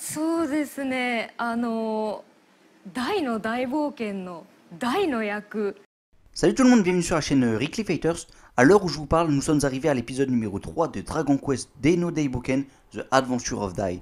Salut tout le monde, bienvenue sur la chaîne euh, Rickley Fighters. À l'heure où je vous parle, nous sommes arrivés à l'épisode numéro 3 de Dragon Quest Deno Daiboken, The Adventure of Dai.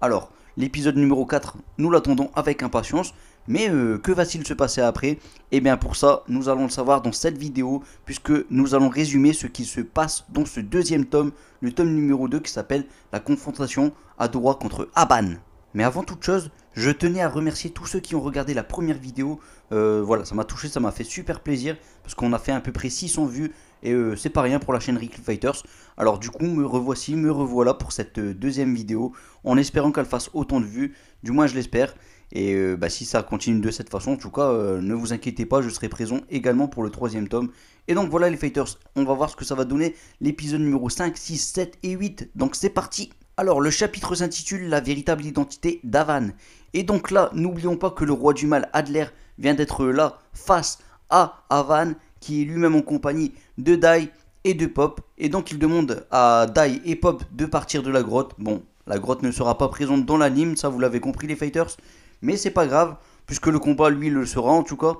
Alors, l'épisode numéro 4, nous l'attendons avec impatience, mais euh, que va-t-il se passer après Eh bien pour ça, nous allons le savoir dans cette vidéo, puisque nous allons résumer ce qui se passe dans ce deuxième tome, le tome numéro 2 qui s'appelle La confrontation à droit contre Aban. Mais avant toute chose, je tenais à remercier tous ceux qui ont regardé la première vidéo. Euh, voilà, ça m'a touché, ça m'a fait super plaisir, parce qu'on a fait à peu près 600 vues, et euh, c'est pas rien pour la chaîne Rick Fighters. Alors du coup, me revoici, me revoilà pour cette deuxième vidéo, en espérant qu'elle fasse autant de vues, du moins je l'espère. Et euh, bah, si ça continue de cette façon, en tout cas, euh, ne vous inquiétez pas, je serai présent également pour le troisième tome. Et donc voilà les fighters, on va voir ce que ça va donner l'épisode numéro 5, 6, 7 et 8. Donc c'est parti alors, le chapitre s'intitule La véritable identité d'Avan. Et donc là, n'oublions pas que le roi du mal, Adler, vient d'être là face à Avan, qui est lui-même en compagnie de Dai et de Pop. Et donc, il demande à Dai et Pop de partir de la grotte. Bon, la grotte ne sera pas présente dans l'anime, ça vous l'avez compris, les fighters. Mais c'est pas grave, puisque le combat, lui, le sera en tout cas.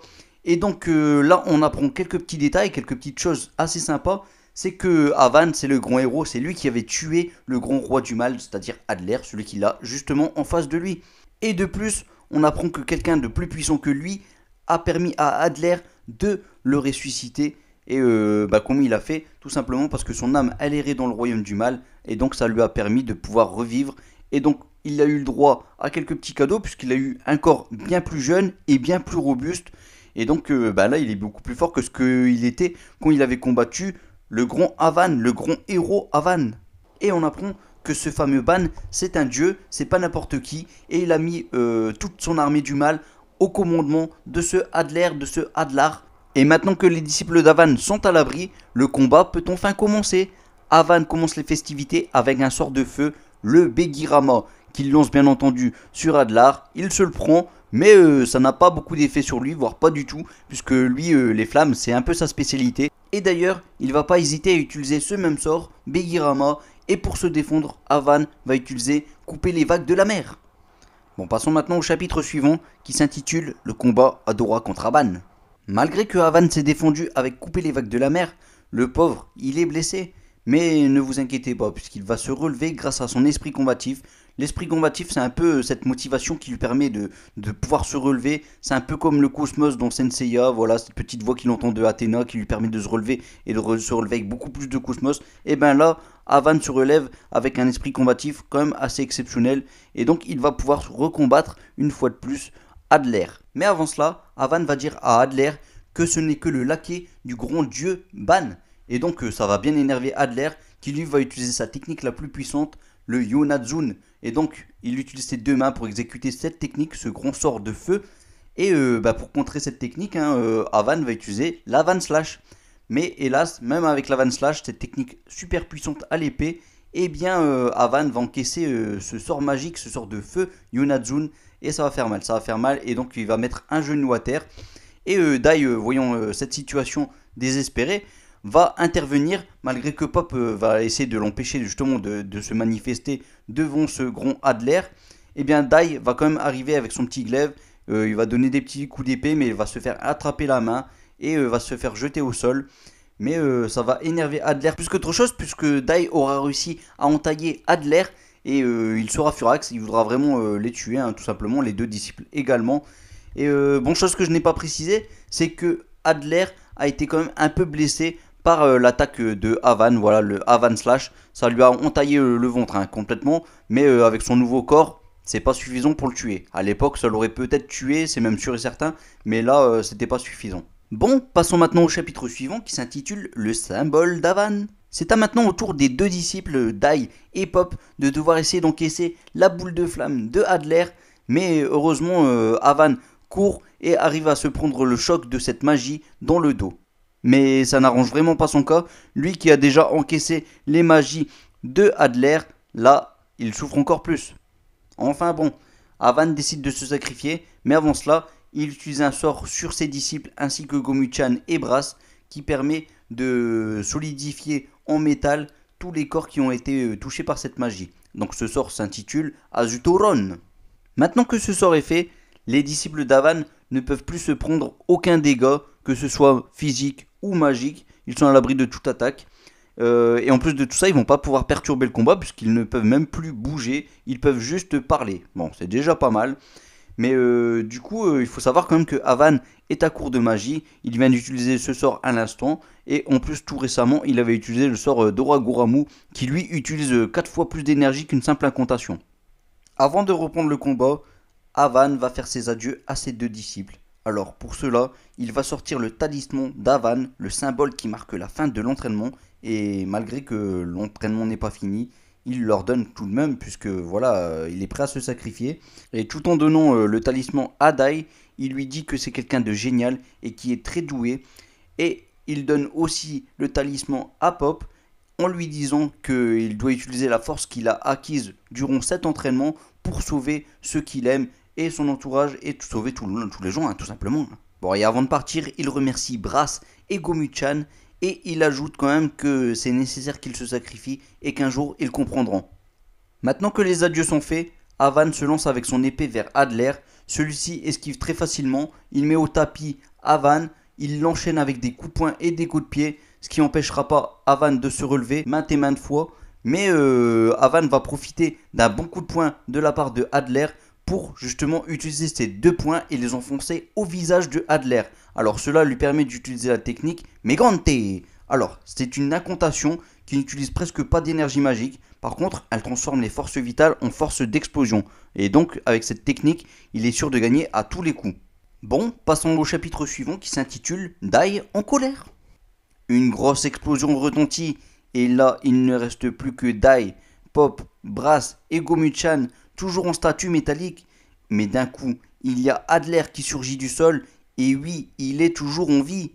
Et donc euh, là, on apprend quelques petits détails, quelques petites choses assez sympas. C'est que Avan, c'est le grand héros, c'est lui qui avait tué le grand roi du mal, c'est-à-dire Adler, celui qu'il a justement en face de lui. Et de plus, on apprend que quelqu'un de plus puissant que lui a permis à Adler de le ressusciter. Et euh, bah, il a fait Tout simplement parce que son âme, elle dans le royaume du mal, et donc ça lui a permis de pouvoir revivre. Et donc il a eu le droit à quelques petits cadeaux puisqu'il a eu un corps bien plus jeune et bien plus robuste. Et donc euh, bah là, il est beaucoup plus fort que ce qu'il était quand il avait combattu le grand Havan, le grand héros Havan. Et on apprend que ce fameux Ban, c'est un dieu, c'est pas n'importe qui, et il a mis euh, toute son armée du mal au commandement de ce Adler, de ce Adlar. Et maintenant que les disciples d'Avan sont à l'abri, le combat peut enfin commencer. Avan commence les festivités avec un sort de feu, le Begirama, qu'il lance bien entendu sur Adlar. Il se le prend, mais euh, ça n'a pas beaucoup d'effet sur lui, voire pas du tout, puisque lui, euh, les flammes, c'est un peu sa spécialité. Et d'ailleurs, il va pas hésiter à utiliser ce même sort, Begirama, et pour se défendre, Avan va utiliser couper les vagues de la mer. Bon, passons maintenant au chapitre suivant, qui s'intitule Le combat Adora contre Avan. Malgré que Avan s'est défendu avec couper les vagues de la mer, le pauvre, il est blessé. Mais ne vous inquiétez pas, puisqu'il va se relever grâce à son esprit combatif, L'esprit combatif, c'est un peu euh, cette motivation qui lui permet de, pouvoir se relever. C'est un peu comme le cosmos dans Senseiya, voilà, cette petite voix qu'il entend de Athéna qui lui permet de se relever et de se relever avec beaucoup plus de cosmos. Et bien là, Avan se relève avec un esprit combatif quand même assez exceptionnel. Et donc, il va pouvoir recombattre une fois de plus Adler. Mais avant cela, Avan va dire à Adler que ce n'est que le laquais du grand dieu Ban. Et donc, euh, ça va bien énerver Adler qui lui va utiliser sa technique la plus puissante, le Yonazun. Et donc, il utilise ses deux mains pour exécuter cette technique, ce grand sort de feu. Et euh, bah, pour contrer cette technique, hein, euh, Avan va utiliser la slash. Mais hélas, même avec l'Avan slash, cette technique super puissante à l'épée, eh bien, euh, Avan va encaisser ce sort magique, ce sort de feu, Yonadzun, et ça va faire mal, ça va faire mal, et donc il va mettre un genou à terre. Et Dai, voyons cette situation désespérée, va intervenir, malgré que Pop euh, va essayer de l'empêcher justement de, se manifester devant ce grand Adler, et eh bien Dai va quand même arriver avec son petit glaive, euh, il va donner des petits coups d'épée, mais il va se faire attraper la main et euh, va se faire jeter au sol. Mais ça va énerver Adler plus qu'autre chose, puisque Dai aura réussi à entailler Adler, et il sera furax, il voudra vraiment les tuer, hein, tout simplement, les deux disciples également. Et bon, chose que je n'ai pas précisé, c'est que Adler a été quand même un peu blessé par euh, l'attaque euh, de Havan, voilà le Havan slash, ça lui a entaillé euh, le ventre hein, complètement, mais avec son nouveau corps, c'est pas suffisant pour le tuer. À l'époque, ça l'aurait peut-être tué, c'est même sûr et certain, mais là, c'était pas suffisant. Bon, passons maintenant au chapitre suivant qui s'intitule Le symbole d'Havan. C'est à maintenant au tour des deux disciples, Dai et Pop, de devoir essayer d'encaisser la boule de flamme de Adler, mais heureusement, Havan court et arrive à se prendre le choc de cette magie dans le dos. Mais ça n'arrange vraiment pas son cas. Lui qui a déjà encaissé les magies de Adler, là, il souffre encore plus. Enfin bon, Avan décide de se sacrifier, mais avant cela, il utilise un sort sur ses disciples ainsi que Gomuchan et Brass qui permet de solidifier en métal tous les corps qui ont été euh, touchés par cette magie. Donc ce sort s'intitule Azutoron. Maintenant que ce sort est fait, les disciples d'Avan ne peuvent plus se prendre aucun dégât, que ce soit physique ou magiques. Ils sont à l'abri de toute attaque. Euh, et en plus de tout ça, ils vont pas pouvoir perturber le combat puisqu'ils ne peuvent même plus bouger. Ils peuvent juste parler. Bon, c'est déjà pas mal. Mais euh, du coup, euh, il faut savoir quand même que Havan est à court de magie. Il vient d'utiliser ce sort à l'instant. Et en plus, tout récemment, il avait utilisé le sort euh, qui lui utilise 4 fois plus d'énergie qu'une simple incantation. Avant de reprendre le combat, Havan va faire ses adieux à ses deux disciples. Alors pour cela, il va sortir le talisman d'Avan, le symbole qui marque la fin de l'entraînement, et malgré que l'entraînement n'est pas fini, il leur donne tout de même, puisque voilà, euh, il est prêt à se sacrifier. Et tout en donnant euh, le talisman à Dai, il lui dit que c'est quelqu'un de génial et qui est très doué. Et il donne aussi le talisman à Pop en lui disant qu'il doit utiliser la force qu'il a acquise durant cet entraînement pour sauver ceux qu'il aime et son entourage et sauver tous les gens, hein, tout simplement. Bon, et avant de partir, il remercie Brass et Gomuchan et il ajoute quand même que c'est nécessaire qu'ils se sacrifient et qu'un jour ils comprendront. Maintenant que les adieux sont faits, Avan se lance avec son épée vers Adler. Celui-ci esquive très facilement, il met au tapis Avan, il l'enchaîne avec des coups de poing et des coups de pied, ce qui n'empêchera pas Avan de se relever maintes et maintes fois. Mais euh, Avan va profiter d'un bon coup de poing de la part de Adler pour justement utiliser ces deux points et les enfoncer au visage de Adler. Alors cela lui permet d'utiliser la technique Megante. Alors c'est une incantation qui n'utilise presque pas d'énergie magique. Par contre, elle transforme les forces vitales en forces d'explosion. Et donc avec cette technique, il est sûr de gagner à tous les coups. Bon, passons au chapitre suivant qui s'intitule Dai en colère. Une grosse explosion retentit et là il ne reste plus que Dai, Pop, Brass et Gomuchan toujours en statut métallique. Mais d'un coup, il y a Adler qui surgit du sol, et oui, il est toujours en vie.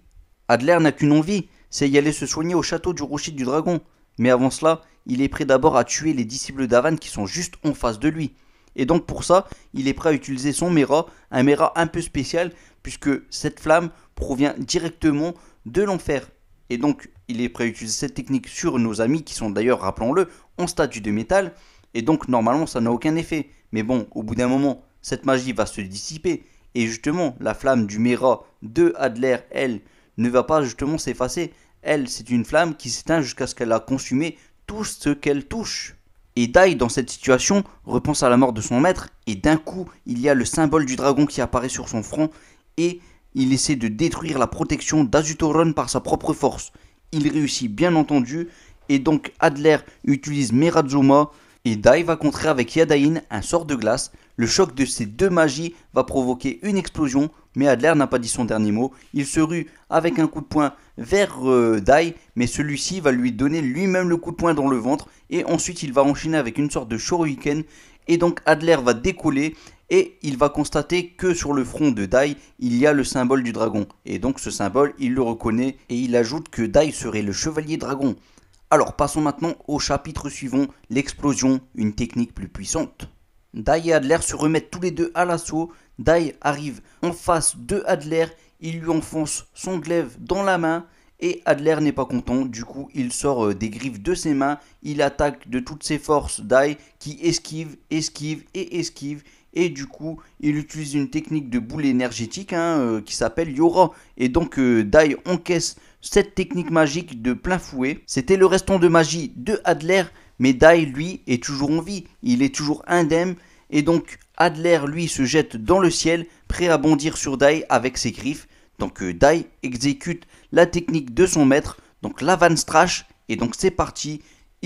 Adler n'a qu'une envie, c'est y aller se soigner au château du rocher du dragon. Mais avant cela, il est prêt d'abord à tuer les disciples d'Avan qui sont juste en face de lui. Et donc pour ça, il est prêt à utiliser son Mera, un Mera un peu spécial, puisque cette flamme provient directement de l'enfer. Et donc il est prêt à utiliser cette technique sur nos amis qui sont d'ailleurs, rappelons-le, en statut de métal. Et donc normalement ça n'a aucun effet. Mais bon, au bout d'un moment, cette magie va se dissiper. Et justement, la flamme du Mera de Adler, elle, ne va pas justement s'effacer. Elle, c'est une flamme qui s'éteint jusqu'à ce qu'elle a consumé tout ce qu'elle touche. Et Dai, dans cette situation, repense à la mort de son maître, et d'un coup, il y a le symbole du dragon qui apparaît sur son front, et il essaie de détruire la protection d'Azutoron par sa propre force. Il réussit bien entendu, et donc Adler utilise Merazuma et Dai va contrer avec Yadaïn un sort de glace. Le choc de ces deux magies va provoquer une explosion, mais Adler n'a pas dit son dernier mot. Il se rue avec un coup de poing vers euh, Dai, mais celui-ci va lui donner lui-même le coup de poing dans le ventre, et ensuite il va enchaîner avec une sorte de shuriken, et donc Adler va décoller, et il va constater que sur le front de Dai, il y a le symbole du dragon. Et donc ce symbole, il le reconnaît, et il ajoute que Dai serait le chevalier dragon. Alors passons maintenant au chapitre suivant, l'explosion, une technique plus puissante. Dai et Adler se remettent tous les deux à l'assaut. Dai arrive en face de Adler, il lui enfonce son glaive dans la main et Adler n'est pas content. Du coup, il sort euh, des griffes de ses mains, il attaque de toutes ses forces Dai qui esquive, esquive et esquive. Et du coup, il utilise une technique de boule énergétique hein, euh, qui s'appelle Yora. Et donc, euh, Dai encaisse cette technique magique de plein fouet. C'était le restant de magie de Adler, mais Dai, lui, est toujours en vie. Il est toujours indemne. Et donc, Adler, lui, se jette dans le ciel, prêt à bondir sur Dai avec ses griffes. Donc, Dai exécute la technique de son maître, donc l'Avanstrash. Et donc, c'est parti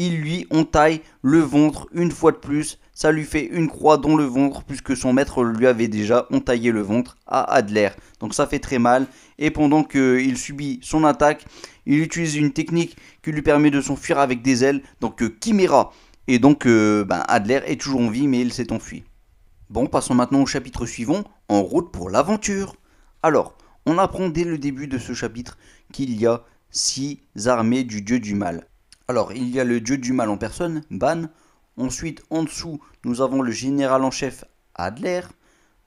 il lui entaille le ventre une fois de plus. Ça lui fait une croix dans le ventre puisque son maître lui avait déjà entaillé le ventre à Adler. Donc ça fait très mal. Et pendant qu'il subit son attaque, il utilise une technique qui lui permet de s'enfuir avec des ailes. Donc euh, Chimera. Et donc euh, ben Adler est toujours en vie mais il s'est enfui. Bon, passons maintenant au chapitre suivant, en route pour l'aventure. Alors, on apprend dès le début de ce chapitre qu'il y a six armées du dieu du mal. Alors, il y a le dieu du mal en personne, Ban. Ensuite, en dessous, nous avons le général en chef, Adler.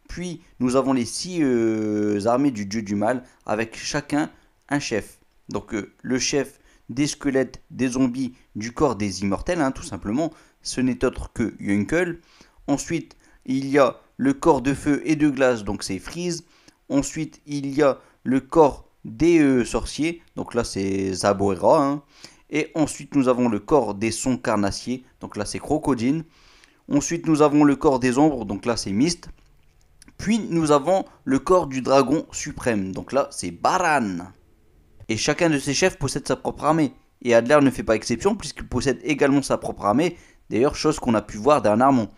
Puis, nous avons les six euh, armées du dieu du mal, avec chacun un chef. Donc, euh, le chef des squelettes, des zombies, du corps des immortels, hein, tout simplement, ce n'est autre que Yunkel. Ensuite, il y a le corps de feu et de glace, donc c'est Freeze. Ensuite, il y a le corps des euh, sorciers, donc là c'est Zaboera. Hein. Et ensuite, nous avons le corps des sons carnassiers, donc là c'est crocodine. Ensuite, nous avons le corps des ombres, donc là c'est mist. Puis nous avons le corps du dragon suprême, donc là c'est Baran. Et chacun de ces chefs possède sa propre armée. Et Adler ne fait pas exception puisqu'il possède également sa propre armée, d'ailleurs chose qu'on a pu voir dernièrement.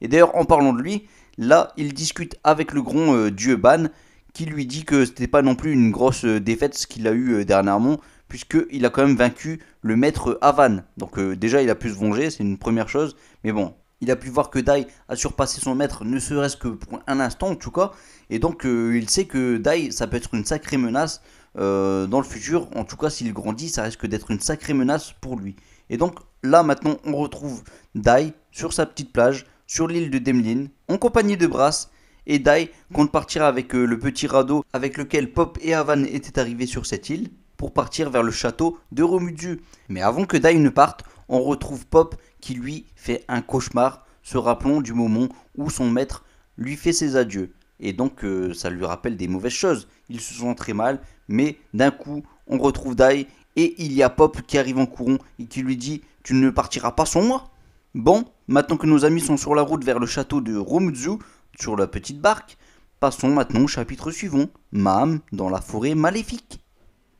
Et d'ailleurs en parlant de lui, là il discute avec le grand euh, dieu Ban qui lui dit que c'était pas non plus une grosse euh, défaite ce qu'il a eu euh, dernièrement, puisqu'il a quand même vaincu le maître Havan. Donc euh, déjà, il a pu se venger, c'est une première chose. Mais bon, il a pu voir que Dai a surpassé son maître, ne serait-ce que pour un instant en tout cas. Et donc, euh, il sait que Dai, ça peut être une sacrée menace euh, dans le futur. En tout cas, s'il grandit, ça risque d'être une sacrée menace pour lui. Et donc, là maintenant, on retrouve Dai sur sa petite plage, sur l'île de Demlin, en compagnie de Brass et Dai compte partir avec le petit radeau avec lequel Pop et Havan étaient arrivés sur cette île pour partir vers le château de Romudu. Mais avant que Dai ne parte, on retrouve Pop qui lui fait un cauchemar, se rappelant du moment où son maître lui fait ses adieux. Et donc euh, ça lui rappelle des mauvaises choses. Il se sent très mal, mais d'un coup on retrouve Dai et il y a Pop qui arrive en courant et qui lui dit Tu ne partiras pas sans moi Bon, maintenant que nos amis sont sur la route vers le château de Romuzu, sur la petite barque, passons maintenant au chapitre suivant, Mam dans la forêt maléfique.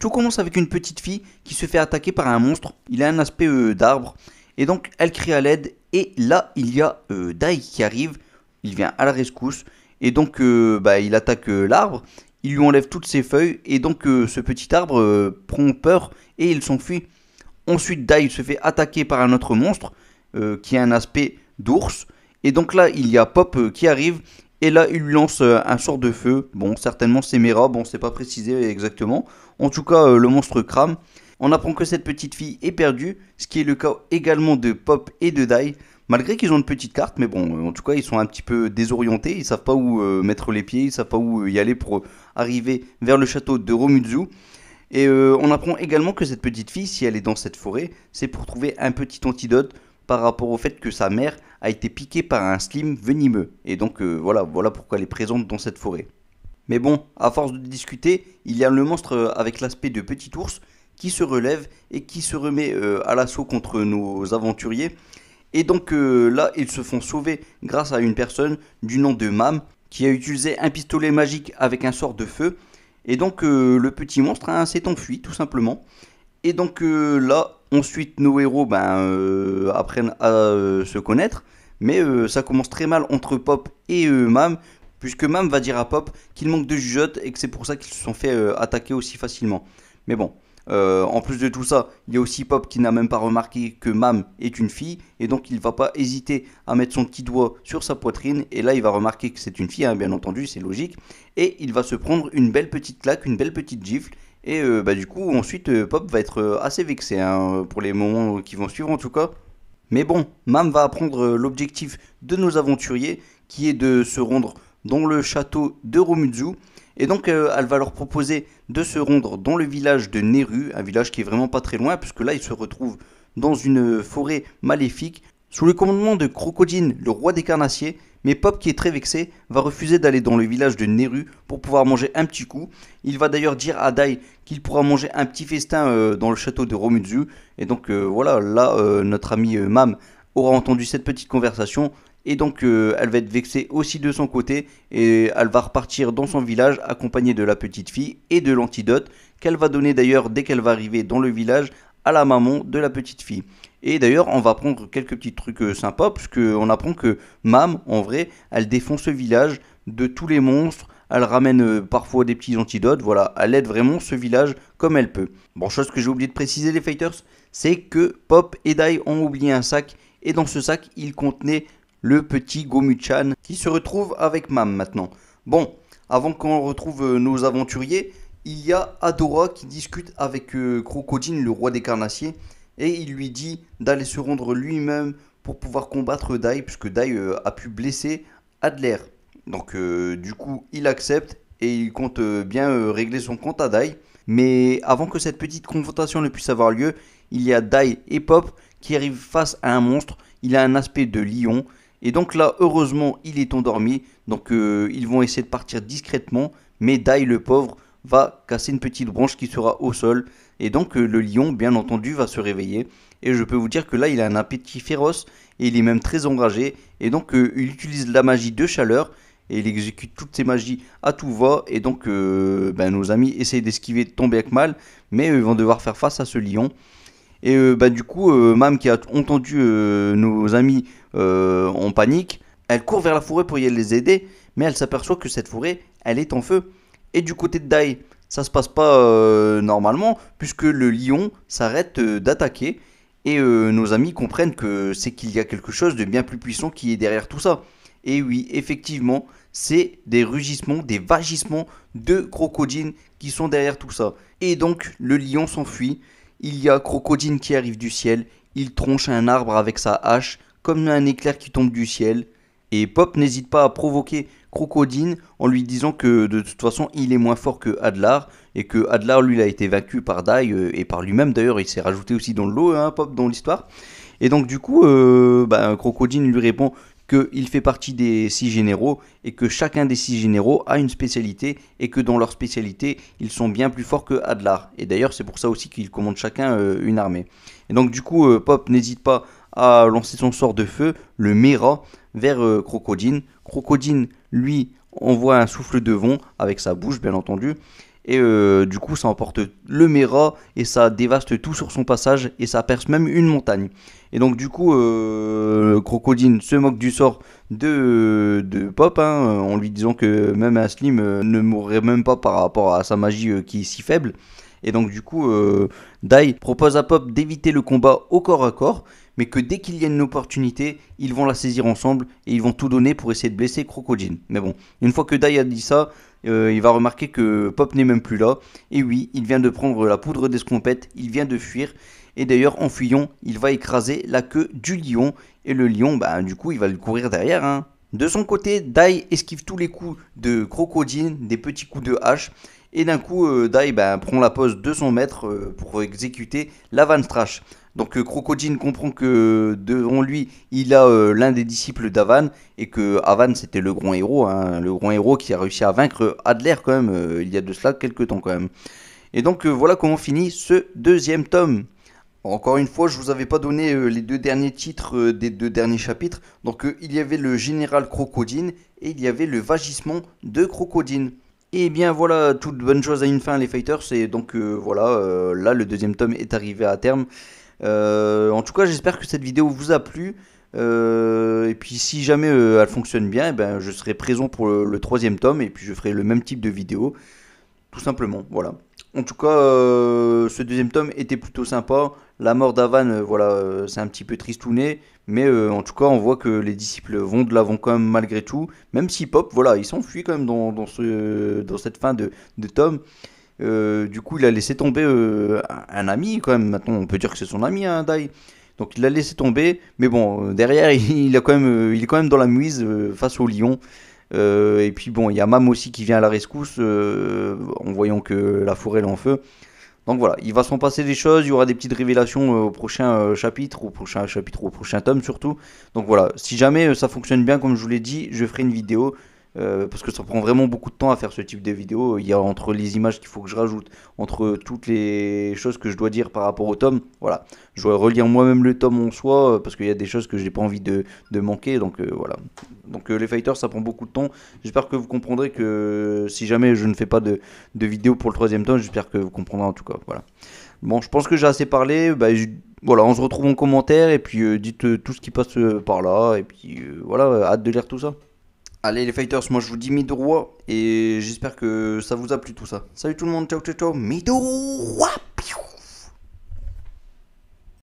Tout commence avec une petite fille qui se fait attaquer par un monstre. Il a un aspect euh, d'arbre. Et donc, elle crie à l'aide. Et là, il y a euh, Dai qui arrive. Il vient à la rescousse. Et donc, euh, bah, il attaque l'arbre. Il lui enlève toutes ses feuilles. Et donc, ce petit arbre prend peur et il s'enfuit. Ensuite, Dai se fait attaquer par un autre monstre qui a un aspect d'ours. Et donc là, il y a Pop qui arrive. Et là, il lui lance euh, un sort de feu. Bon, certainement c'est Mera, bon, c'est pas précisé exactement. En tout cas, euh, le monstre crame. On apprend que cette petite fille est perdue, ce qui est le cas également de Pop et de Dai. Malgré qu'ils ont une petite carte, mais bon, en tout cas, ils sont un petit peu désorientés, ils savent pas où euh, mettre les pieds, ils savent pas où y aller pour arriver vers le château de Romuzou. Et on apprend également que cette petite fille, si elle est dans cette forêt, c'est pour trouver un petit antidote par rapport au fait que sa mère a été piquée par un slim venimeux. Et donc euh, voilà, voilà pourquoi elle est présente dans cette forêt. Mais bon, à force de discuter, il y a le monstre euh, avec l'aspect de petit ours qui se relève et qui se remet euh, à l'assaut contre nos aventuriers. Et donc là, ils se font sauver grâce à une personne du nom de Mam qui a utilisé un pistolet magique avec un sort de feu. Et donc le petit monstre hein, s'est enfui tout simplement. Et donc là, Ensuite, nos héros ben, euh, apprennent à euh, se connaître, mais euh, ça commence très mal entre Pop et Mam, puisque Mam va dire à Pop qu'il manque de jugeote et que c'est pour ça qu'ils se sont fait attaquer aussi facilement. Mais bon, euh, en plus de tout ça, il y a aussi Pop qui n'a même pas remarqué que Mam est une fille, et donc il va pas hésiter à mettre son petit doigt sur sa poitrine, et là il va remarquer que c'est une fille, hein, bien entendu, c'est logique, et il va se prendre une belle petite claque, une belle petite gifle, et euh, bah, du coup ensuite euh, Pop va être assez vexé hein, pour les moments qui vont suivre en tout cas. Mais bon, Mam va apprendre l'objectif de nos aventuriers, qui est de se rendre dans le château de Romuzu, et donc, euh, elle va leur proposer de se rendre dans le village de Neru, un village qui est vraiment pas très loin, puisque là, ils se retrouvent dans une forêt maléfique, sous le commandement de Crocodine, le roi des carnassiers. Mais Pop, qui est très vexé, va refuser d'aller dans le village de Neru pour pouvoir manger un petit coup. Il va d'ailleurs dire à Dai qu'il pourra manger un petit festin euh, dans le château de Romuzu. Et donc, euh, voilà, là, notre ami Mam aura entendu cette petite conversation et donc, euh, elle va être vexée aussi de son côté et elle va repartir dans son village accompagnée de la petite fille et de l'antidote qu'elle va donner d'ailleurs dès qu'elle va arriver dans le village à la maman de la petite fille. Et d'ailleurs, on va prendre quelques petits trucs euh, sympas puisque on apprend que Mam, en vrai, elle défend ce village de tous les monstres. Elle ramène euh, parfois des petits antidotes, voilà, elle aide vraiment ce village comme elle peut. Bon, chose que j'ai oublié de préciser les fighters, c'est que Pop et Dai ont oublié un sac et dans ce sac, il contenait le petit Gomuchan, qui se retrouve avec Mam maintenant. Bon, avant qu'on retrouve euh, nos aventuriers, il y a Adora qui discute avec euh, Crocodine, le roi des carnassiers, et il lui dit d'aller se rendre lui-même pour pouvoir combattre Dai, puisque Dai euh, a pu blesser Adler. Donc du coup, il accepte et il compte bien régler son compte à Dai. Mais avant que cette petite confrontation ne puisse avoir lieu, il y a Dai et Pop qui arrivent face à un monstre. Il a un aspect de lion et donc là, heureusement, il est endormi. Donc euh, ils vont essayer de partir discrètement. Mais Dai, le pauvre, va casser une petite branche qui sera au sol. Et donc euh, le lion, bien entendu, va se réveiller. Et je peux vous dire que là, il a un appétit féroce. Et il est même très enragé. Et donc euh, il utilise la magie de chaleur. Et il exécute toutes ses magies à tout va. Et donc ben, nos amis essayent d'esquiver de tomber avec mal. Mais ils vont devoir faire face à ce lion. Et euh, bah, du coup, euh, Mam, qui a entendu euh, nos amis en panique, elle court vers la forêt pour y aller les aider, mais elle s'aperçoit que cette forêt, elle est en feu. Et du côté de Dai, ça se passe pas normalement, puisque le lion s'arrête d'attaquer. Et nos amis comprennent que c'est qu'il y a quelque chose de bien plus puissant qui est derrière tout ça. Et oui, effectivement, c'est des rugissements, des vagissements de crocodiles qui sont derrière tout ça. Et donc, le lion s'enfuit il y a Crocodine qui arrive du ciel, il tronche un arbre avec sa hache, comme un éclair qui tombe du ciel, et Pop n'hésite pas à provoquer Crocodine en lui disant que de toute façon il est moins fort que Adlar, et que Adlar lui a été vaincu par Dai, euh, et par lui-même d'ailleurs, il s'est rajouté aussi dans l'eau hein, Pop, dans l'histoire. Et donc du coup, euh, bah, Crocodine lui répond qu'il fait partie des six généraux et que chacun des six généraux a une spécialité et que dans leur spécialité, ils sont bien plus forts que Adlar. Et d'ailleurs, c'est pour ça aussi qu'ils commandent chacun euh, une armée. Et donc, du coup, euh, Pop n'hésite pas à lancer son sort de feu, le Mera, vers euh, Crocodine. Crocodine, lui, envoie un souffle de vent avec sa bouche, bien entendu. Et euh, du coup, ça emporte le Mera et ça dévaste tout sur son passage et ça perce même une montagne. Et donc, du coup, euh, Crocodile se moque du sort de, Pop hein, en lui disant que même Aslim euh, ne mourrait même pas par rapport à sa magie qui est si faible. Et donc, du coup, Dai propose à Pop d'éviter le combat au corps à corps mais que dès qu'il y a une opportunité, ils vont la saisir ensemble et ils vont tout donner pour essayer de blesser Crocodile. Mais bon, une fois que Dai a dit ça, euh, il va remarquer que Pop n'est même plus là. Et oui, il vient de prendre la poudre d'escompette, il vient de fuir. Et d'ailleurs, en fuyant, il va écraser la queue du lion. Et le lion, bah, du coup, il va le courir derrière. Hein. De son côté, Dai esquive tous les coups de Crocodile, des petits coups de hache. Et d'un coup, euh, Dai bah, prend la pose de son maître euh, pour exécuter la Van donc euh, Crocodine comprend que devant lui, il a euh, l'un des disciples d'Avan et que Avan c'était le grand héros, hein, le grand héros qui a réussi à vaincre Adler quand même euh, il y a de cela quelques temps quand même. Et donc voilà comment finit ce deuxième tome. Encore une fois, je vous avais pas donné les deux derniers titres des deux derniers chapitres. Donc il y avait le général Crocodine et il y avait le vagissement de Crocodine. Et eh bien voilà, toute bonne chose à une fin les fighters, et donc voilà, là le deuxième tome est arrivé à terme. Euh, en tout cas, j'espère que cette vidéo vous a plu. Euh, et puis si jamais euh, elle fonctionne bien, eh ben, je serai présent pour le, troisième tome et puis je ferai le même type de vidéo. Tout simplement, voilà. En tout cas, ce deuxième tome était plutôt sympa. La mort d'Avan, voilà, c'est un petit peu tristouné. Mais en tout cas, on voit que les disciples vont de l'avant quand même malgré tout. Même si Pop, voilà, ils s'enfuit quand même dans, cette fin de tome. Euh, du coup, il a laissé tomber euh, un ami, quand même. Maintenant, on peut dire que c'est son ami, un hein, Dai. Donc, il l'a laissé tomber. Mais bon, euh, derrière, il, a quand même, il est quand même dans la muise face au lion. et puis, bon, il y a Mam aussi qui vient à la rescousse en voyant que la forêt est en feu. Donc voilà, il va s'en passer des choses, il y aura des petites révélations au prochain chapitre, au prochain chapitre, au prochain tome surtout. Donc voilà, si jamais ça fonctionne bien, comme je vous l'ai dit, je ferai une vidéo euh, parce que ça prend vraiment beaucoup de temps à faire ce type de vidéo. Il y a entre les images qu'il faut que je rajoute, entre toutes les choses que je dois dire par rapport au tome. Voilà, je dois relire moi-même le tome en soi euh, parce qu'il y a des choses que j'ai pas envie de, manquer. Donc euh, voilà. Donc les fighters, ça prend beaucoup de temps. J'espère que vous comprendrez que si jamais je ne fais pas de, de vidéo pour le troisième tome, j'espère que vous comprendrez en tout cas. Voilà. Bon, je pense que j'ai assez parlé. Bah, voilà, on se retrouve en commentaire et puis dites tout ce qui passe par là et puis voilà, hâte de lire tout ça. Allez les fighters, moi je vous dis midroit et j'espère que ça vous a plu tout ça. Salut tout le monde, ciao ciao ciao,